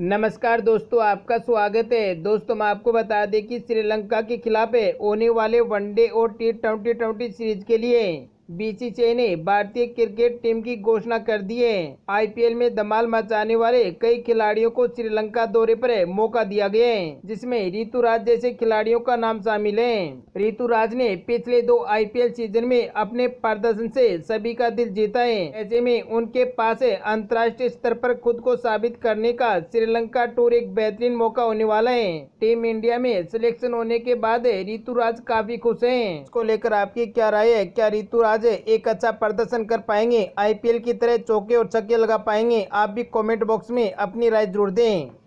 नमस्कार दोस्तों आपका स्वागत है दोस्तों मैं आपको बता दें कि श्रीलंका के खिलाफ होने वाले वनडे और टी ट्वेंटी ट्वेंटी सीरीज के लिए बीसीसीआई ने भारतीय क्रिकेट टीम की घोषणा कर दी है आईपीएल में धमाल मचाने वाले कई खिलाड़ियों को श्रीलंका दौरे पर मौका दिया गया है जिसमें राज जैसे खिलाड़ियों का नाम शामिल है राज ने पिछले दो आईपीएल सीजन में अपने प्रदर्शन से सभी का दिल जीता है ऐसे में उनके पास अंतर्राष्ट्रीय स्तर पर खुद को साबित करने का श्रीलंका टूर एक बेहतरीन मौका होने वाला है टीम इंडिया में सिलेक्शन होने के बाद राज काफी खुश है इसको लेकर आपकी क्या राय है क्या राज बल्लेबाज एक अच्छा प्रदर्शन कर पाएंगे आईपीएल की तरह चौके और छक्के लगा पाएंगे आप भी कमेंट बॉक्स में अपनी राय जरूर दें